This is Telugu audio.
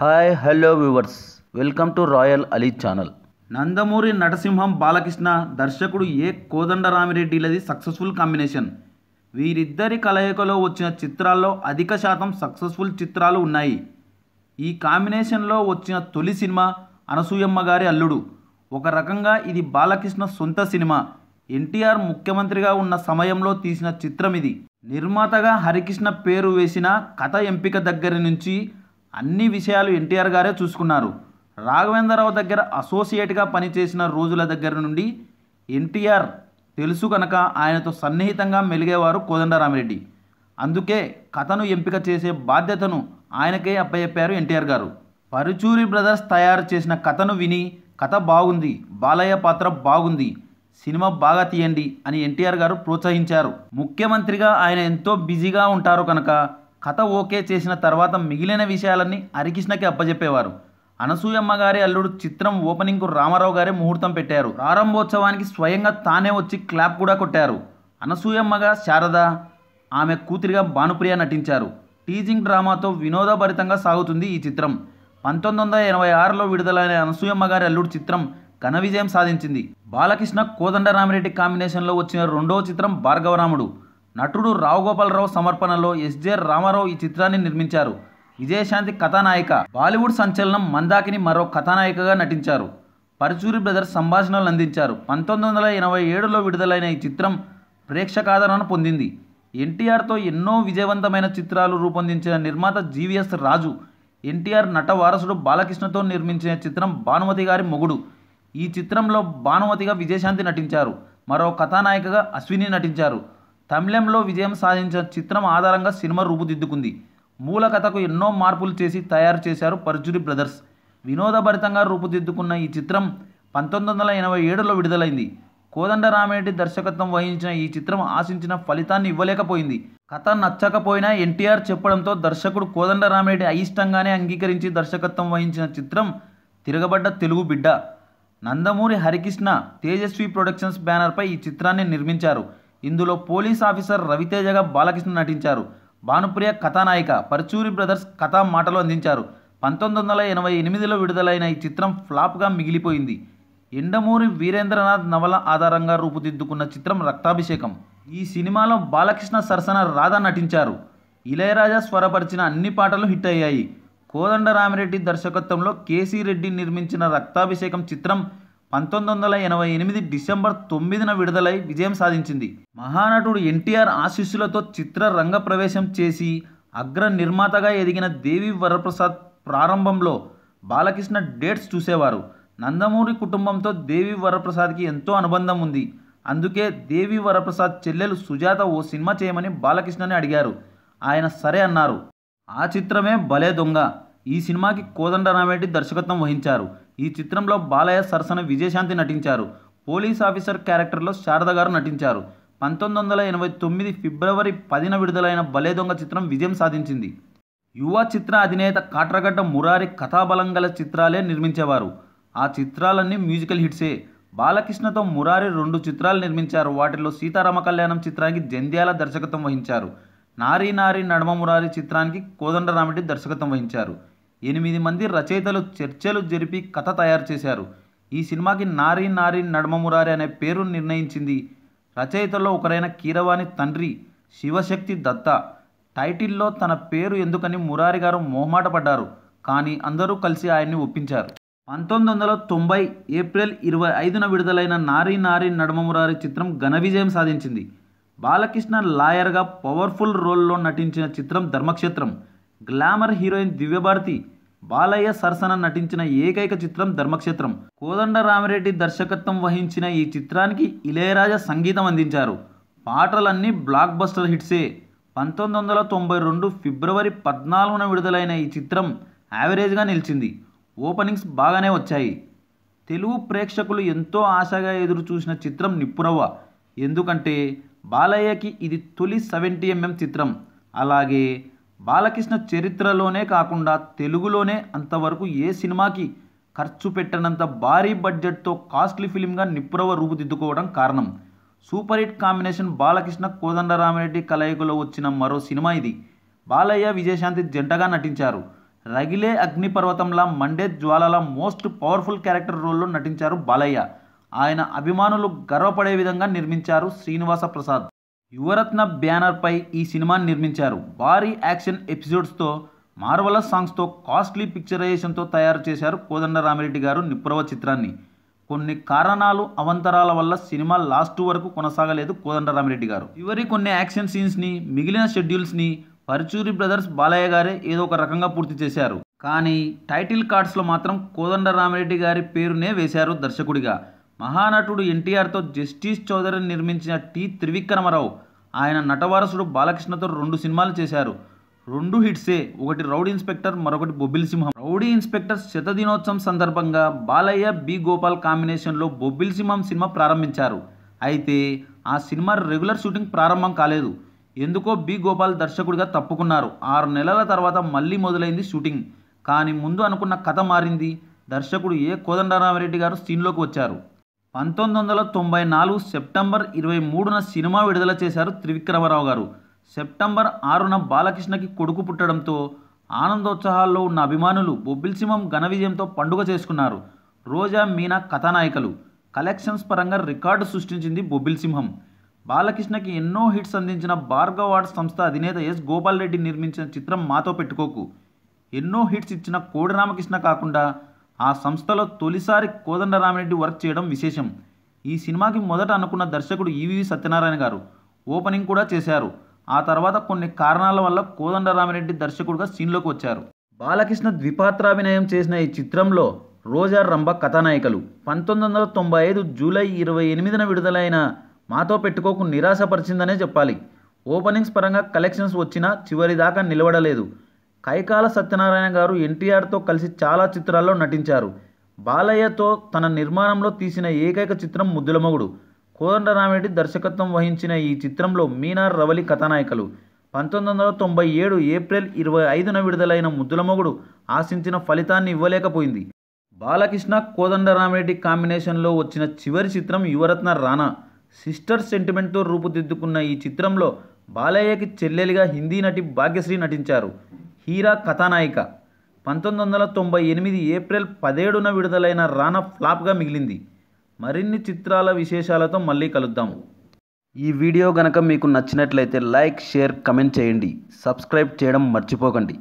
hi hello viewers welcome to royal Ali channel Nandamuri నటసింహం బాలకృష్ణ దర్శకుడు ఏ కోదండరామిరెడ్డిలది సక్సెస్ఫుల్ కాంబినేషన్ వీరిద్దరి కలయికలో వచ్చిన చిత్రాల్లో అధిక శాతం సక్సెస్ఫుల్ చిత్రాలు ఉన్నాయి ఈ కాంబినేషన్లో వచ్చిన తొలి సినిమా అనసూయమ్మ గారి అల్లుడు ఒక రకంగా ఇది బాలకృష్ణ సొంత సినిమా ఎన్టీఆర్ ముఖ్యమంత్రిగా ఉన్న సమయంలో తీసిన చిత్రం ఇది నిర్మాతగా హరికృష్ణ పేరు వేసిన కథ ఎంపిక దగ్గర నుంచి అన్ని విషయాలు ఎన్టీఆర్ గారే చూసుకున్నారు రాఘవేంద్రరావు దగ్గర అసోసియేట్గా పనిచేసిన రోజుల దగ్గర నుండి ఎన్టీఆర్ తెలుసు కనుక ఆయనతో సన్నిహితంగా మెలిగేవారు కోదండరామిరెడ్డి అందుకే కథను ఎంపిక చేసే బాధ్యతను ఆయనకే అప్పచెప్పారు ఎన్టీఆర్ గారు పరుచూరి బ్రదర్స్ తయారు చేసిన కథను విని కథ బాగుంది బాలయ్య పాత్ర బాగుంది సినిమా బాగా తీయండి అని ఎన్టీఆర్ గారు ప్రోత్సహించారు ముఖ్యమంత్రిగా ఆయన ఎంతో బిజీగా ఉంటారు కనుక కథ ఓకే చేసిన తర్వాత మిగిలిన విషయాలన్నీ హరికృష్ణకి అప్పజెప్పేవారు అనసూయమ్మ గారి అల్లుడు చిత్రం ఓపెనింగ్కు రామారావు గారే ముహూర్తం పెట్టారు ప్రారంభోత్సవానికి స్వయంగా తానే వచ్చి క్లాప్ కూడా కొట్టారు అనసూయమ్మగా శారద ఆమె కూతురిగా భానుప్రియ నటించారు టీజింగ్ డ్రామాతో వినోదభరితంగా సాగుతుంది ఈ చిత్రం పంతొమ్మిది వందల ఎనభై ఆరులో విడుదలైన అనసూయమ్మ గారి అల్లుడు చిత్రం ఘన విజయం సాధించింది బాలకృష్ణ కోదండరామిరెడ్డి కాంబినేషన్లో వచ్చిన రెండవ చిత్రం భార్గవరాముడు నటుడు రావుగోపాలరావు సమర్పణలో ఎస్జే రామారావు ఈ చిత్రాన్ని నిర్మించారు విజయశాంతి కథానాయిక బాలీవుడ్ సంచలనం మందాకిని మరో కథానాయికగా నటించారు పరచూరి బ్రదర్స్ సంభాషణలు అందించారు పంతొమ్మిది వందల ఎనభై ఏడులో విడుదలైన ఈ చిత్రం ప్రేక్షకాదరణను పొందింది ఎన్టీఆర్తో ఎన్నో విజయవంతమైన చిత్రాలు రూపొందించిన నిర్మాత జీవీఎస్ రాజు ఎన్టీఆర్ నట వారసుడు బాలకృష్ణతో నిర్మించిన చిత్రం భానుమతి గారి మొగుడు ఈ చిత్రంలో భానుమతిగా విజయశాంతి నటించారు మరో కథానాయికగా అశ్విని నటించారు తమిళంలో విజయం సాధించిన చిత్రం ఆధారంగా సినిమా రూపుదిద్దుకుంది మూల కథకు ఎన్నో మార్పులు చేసి తయారు చేశారు పర్జురి బ్రదర్స్ వినోదభరితంగా రూపుదిద్దుకున్న ఈ చిత్రం పంతొమ్మిది వందల ఎనభై ఏడులో విడుదలైంది కోదండరామిరెడ్డి దర్శకత్వం వహించిన ఈ చిత్రం ఆశించిన ఫలితాన్ని ఇవ్వలేకపోయింది కథ నచ్చకపోయినా ఎన్టీఆర్ చెప్పడంతో దర్శకుడు కోదండరామిరెడ్డి అయిష్టంగానే అంగీకరించి దర్శకత్వం వహించిన చిత్రం తిరగబడ్డ తెలుగు బిడ్డ నందమూరి హరికృష్ణ తేజస్వి ప్రొడక్షన్స్ బ్యానర్పై ఈ చిత్రాన్ని నిర్మించారు ఇందులో పోలీస్ ఆఫీసర్ రవితేజగా బాలకృష్ణ నటించారు భానుప్రియ కథానాయిక పరచూరి బ్రదర్స్ కథా మాటలు అందించారు పంతొమ్మిది వందల ఎనభై ఎనిమిదిలో విడుదలైన ఈ చిత్రం ఫ్లాప్గా మిగిలిపోయింది ఎండమూరి వీరేంద్రనాథ్ నవల ఆధారంగా రూపుదిద్దుకున్న చిత్రం రక్తాభిషేకం ఈ సినిమాలో బాలకృష్ణ సరసన రాధా నటించారు ఇళయరాజా స్వరపరిచిన అన్ని పాటలు హిట్ అయ్యాయి కోదండరామిరెడ్డి దర్శకత్వంలో కేసీ రెడ్డి నిర్మించిన రక్తాభిషేకం చిత్రం పంతొమ్మిది వందల ఎనభై ఎనిమిది డిసెంబర్ తొమ్మిదిన విడుదలై విజయం సాధించింది మహానటుడు ఎన్టీఆర్ ఆశీస్సులతో చిత్ర రంగ ప్రవేశం చేసి అగ్ర నిర్మాతగా ఎదిగిన దేవి వరప్రసాద్ ప్రారంభంలో బాలకృష్ణ డేట్స్ చూసేవారు నందమూరి కుటుంబంతో దేవి వరప్రసాద్కి ఎంతో అనుబంధం ఉంది అందుకే దేవి వరప్రసాద్ చెల్లెలు సుజాత ఓ సినిమా చేయమని బాలకృష్ణని అడిగారు ఆయన సరే అన్నారు ఆ చిత్రమే భలే దొంగ ఈ సినిమాకి కోదండరామరెడ్డి దర్శకత్వం వహించారు ఈ చిత్రంలో బాలయ్య సరసన విజయశాంతి నటించారు పోలీస్ ఆఫీసర్ క్యారెక్టర్లో శారద గారు నటించారు పంతొమ్మిది వందల ఎనభై తొమ్మిది ఫిబ్రవరి పదిన విడుదలైన బలే దొంగ చిత్రం విజయం సాధించింది యువ చిత్ర అధినేత కాట్రగడ్డ మురారి కథాబలం గల చిత్రాలే నిర్మించేవారు ఆ చిత్రాలన్నీ మ్యూజికల్ హిట్సే బాలకృష్ణతో మురారి రెండు చిత్రాలు నిర్మించారు వాటిలో సీతారామ కళ్యాణం చిత్రానికి జంధ్యాల దర్శకత్వం వహించారు నారీ నారీ నడమ మురారి చిత్రానికి కోదండరామిడి దర్శకత్వం వహించారు ఎనిమిది మంది రచయితలు చర్చలు జరిపి కథ తయారు చేశారు ఈ సినిమాకి నారీ నారీ నడమమురారి అనే పేరు నిర్ణయించింది రచయితల్లో ఒకరైన కీరవాణి తండ్రి శివశక్తి దత్త టైటిల్లో తన పేరు ఎందుకని మురారి గారు మొహమాట పడ్డారు కానీ అందరూ కలిసి ఆయన్ని ఒప్పించారు పంతొమ్మిది వందల తొంభై ఏప్రిల్ ఇరవై ఐదున విడుదలైన నారీ నారీ నడమమురారి చిత్రం ఘన విజయం సాధించింది బాలకృష్ణ లాయర్గా పవర్ఫుల్ రోల్లో నటించిన చిత్రం ధర్మక్షేత్రం గ్లామర్ హీరోయిన్ దివ్యభారతి బాలయ్య సరసన నటించిన ఏకైక చిత్రం ధర్మక్షేత్రం కోదండ రామిరెడ్డి దర్శకత్వం వహించిన ఈ చిత్రానికి ఇళయరాజా సంగీతం అందించారు పాటలన్నీ బ్లాక్ బస్టర్ హిట్సే పంతొమ్మిది వందల తొంభై రెండు ఫిబ్రవరి పద్నాలుగున విడుదలైన ఈ చిత్రం యావరేజ్గా నిలిచింది ఓపెనింగ్స్ బాగానే వచ్చాయి తెలుగు ప్రేక్షకులు ఎంతో ఆశగా ఎదురు చూసిన చిత్రం నిప్పురవ్వ ఎందుకంటే బాలయ్యకి ఇది తొలి సెవెంటీ ఎంఎం చిత్రం అలాగే బాలకృష్ణ చరిత్రలోనే కాకుండా తెలుగులోనే అంతవరకు ఏ సినిమాకి ఖర్చు పెట్టనంత భారీ బడ్జెట్తో కాస్ట్లీ ఫిలింగా నిప్రవ రూపుదిద్దుకోవడం కారణం super hit combination Balakrishna Kodandarami Reddy కలయికలో వచ్చిన మరో సినిమా ఇది బాలయ్య విజయశాంతి జంటగా నటించారు రగిలే అగ్నిపర్వతంలా మండే జ్వాలలా మోస్ట్ పవర్ఫుల్ క్యారెక్టర్ రోల్లో నటించారు బాలయ్య ఆయన అభిమానులు గర్వపడే విధంగా నిర్మించారు శ్రీనివాస ప్రసాద్ యువరత్న బ్యానర్పై ఈ సినిమాని నిర్మించారు భారీ యాక్షన్ ఎపిసోడ్స్తో మార్వలస్ సాంగ్స్తో కాస్ట్లీ పిక్చరైజేషన్తో తయారు చేశారు కోదండరామిరెడ్డి గారు నిప్రవ చిత్రాన్ని కొన్ని కారణాలు అవంతరాల వల్ల సినిమా లాస్ట్ వరకు కొనసాగలేదు కోదండరామిరెడ్డి గారు చివరి కొన్ని యాక్షన్ సీన్స్ని మిగిలిన షెడ్యూల్స్ని పరిచూరి బ్రదర్స్ బాలయ్య గారే ఏదో ఒక రకంగా పూర్తి చేశారు కానీ టైటిల్ కార్డ్స్లో మాత్రం కోదండరామిరెడ్డి గారి పేరునే వేశారు దర్శకుడిగా మహానటుడు ఎన్టీఆర్తో జస్టిస్ చౌదరిని నిర్మించిన టి త్రివిక్రమరావు ఆయన నటవారసుడు బాలకృష్ణతో రెండు సినిమాలు చేశారు రెండు హిట్సే ఒకటి రౌడీ ఇన్స్పెక్టర్ మరొకటి బొబ్బిల్ సింహం రౌడీ ఇన్స్పెక్టర్ శతదినోత్సవం సందర్భంగా బాలయ్య బి గోపాల్ కాంబినేషన్లో బొబ్బిల్ సింహం సినిమా ప్రారంభించారు అయితే ఆ సినిమా రెగ్యులర్ షూటింగ్ ప్రారంభం కాలేదు ఎందుకో బి గోపాల్ దర్శకుడిగా తప్పుకున్నారు ఆరు నెలల తర్వాత మళ్ళీ మొదలైంది షూటింగ్ కానీ ముందు అనుకున్న కథ మారింది దర్శకుడు ఏ కోదండరామరెడ్డి గారు సీన్లోకి వచ్చారు పంతొమ్మిది వందల తొంభై నాలుగు సెప్టెంబర్ ఇరవై మూడున సినిమా విడుదల చేశారు త్రివిక్రమరావు గారు సెప్టెంబర్ ఆరున బాలకృష్ణకి కొడుకు పుట్టడంతో ఆనందోత్సాహాల్లో ఉన్న అభిమానులు బొబ్బిల్సింహం ఘన విజయంతో పండుగ చేసుకున్నారు రోజా మీనా కథానాయకులు కలెక్షన్స్ పరంగా రికార్డు సృష్టించింది బొబ్బిల్సింహం బాలకృష్ణకి ఎన్నో హిట్స్ అందించిన భార్గవ్ సంస్థ అధినేత ఎస్ గోపాల్ రెడ్డి నిర్మించిన చిత్రం మాతో పెట్టుకోకు ఎన్నో హిట్స్ ఇచ్చిన కోడి రామకృష్ణ కాకుండా ఆ సంస్థలో తొలిసారి కోదండరామిరెడ్డి వర్క్ చేయడం విశేషం ఈ సినిమాకి మొదట అనుకున్న దర్శకుడు ఈవివి సత్యనారాయణ గారు ఓపెనింగ్ కూడా చేశారు ఆ తర్వాత కొన్ని కారణాల వల్ల కోదండరామిరెడ్డి దర్శకుడుగా సీన్లోకి వచ్చారు బాలకృష్ణ ద్విపాత్రాభినయం చేసిన ఈ చిత్రంలో రోజా రంభ కథానాయికలు పంతొమ్మిది వందల తొంభై ఐదు జూలై ఇరవై ఎనిమిదిన విడుదలైన మాతో పెట్టుకోకు నిరాశపరిచిందనే చెప్పాలి ఓపెనింగ్స్ పరంగా కలెక్షన్స్ వచ్చినా చివరిదాకా నిలవడలేదు కైకాల సత్యనారాయణ గారు ఎన్టీఆర్తో కలిసి చాలా చిత్రాల్లో నటించారు బాలయ్యతో తన నిర్మాణంలో తీసిన ఏకైక చిత్రం ముద్దులమగుడు కోదండరామిరెడ్డి దర్శకత్వం వహించిన ఈ చిత్రంలో మీనార్ రవలి కథానాయకులు పంతొమ్మిది వందల తొంభై ఏడు ఏప్రిల్ ఇరవై ఐదున విడుదలైన ముద్దులమగుడు ఆశించిన ఫలితాన్ని ఇవ్వలేకపోయింది బాలకృష్ణ కోదండరామిరెడ్డి కాంబినేషన్లో వచ్చిన చివరి చిత్రం యువరత్న రానా సిస్టర్ సెంటిమెంట్తో రూపుదిద్దుకున్న ఈ చిత్రంలో బాలయ్యకి చెల్లెలిగా హిందీ నటి భాగ్యశ్రీ నటించారు హీరా కథానాయిక పంతొమ్మిది వందల తొంభై ఎనిమిది ఏప్రిల్ పదిహేడున విడుదలైన రానా ఫ్లాప్గా మిగిలింది మరిన్ని చిత్రాల విశేషాలతో మళ్ళీ కలుద్దాం ఈ వీడియో గనక మీకు నచ్చినట్లయితే లైక్ షేర్ కమెంట్ చేయండి సబ్స్క్రైబ్ చేయడం మర్చిపోకండి